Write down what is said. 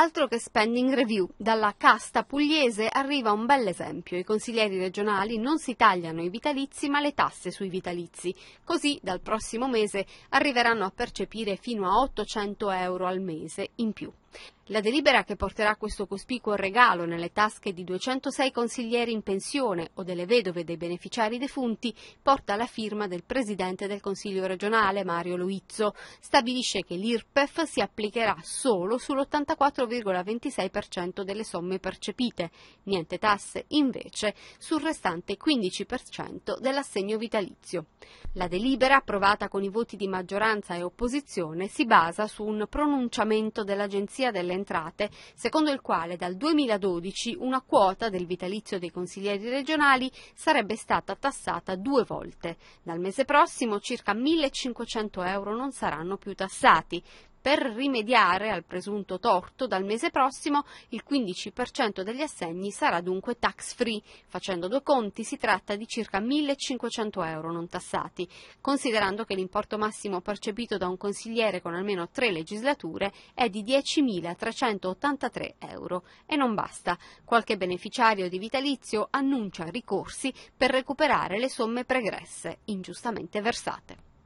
Altro che spending review, dalla casta pugliese arriva un bel esempio. I consiglieri regionali non si tagliano i vitalizi ma le tasse sui vitalizi. Così dal prossimo mese arriveranno a percepire fino a 800 euro al mese in più. La delibera che porterà questo cospicuo regalo nelle tasche di 206 consiglieri in pensione o delle vedove dei beneficiari defunti porta la firma del presidente del Consiglio regionale Mario Luizzo. Stabilisce che l'IRPEF si applicherà solo sull'84,26% delle somme percepite, niente tasse invece sul restante 15% dell'assegno vitalizio. La delibera approvata con i voti di maggioranza e opposizione si basa su un pronunciamento dell'Agenzia dell'Agenzia delle Entrate, secondo il quale dal 2012 una quota del vitalizio dei consiglieri regionali sarebbe stata tassata due volte. Dal mese prossimo circa 1.500 euro non saranno più tassati. Per rimediare al presunto torto, dal mese prossimo il 15% degli assegni sarà dunque tax free. Facendo due conti si tratta di circa 1.500 euro non tassati, considerando che l'importo massimo percepito da un consigliere con almeno tre legislature è di 10.383 euro. E non basta. Qualche beneficiario di vitalizio annuncia ricorsi per recuperare le somme pregresse, ingiustamente versate.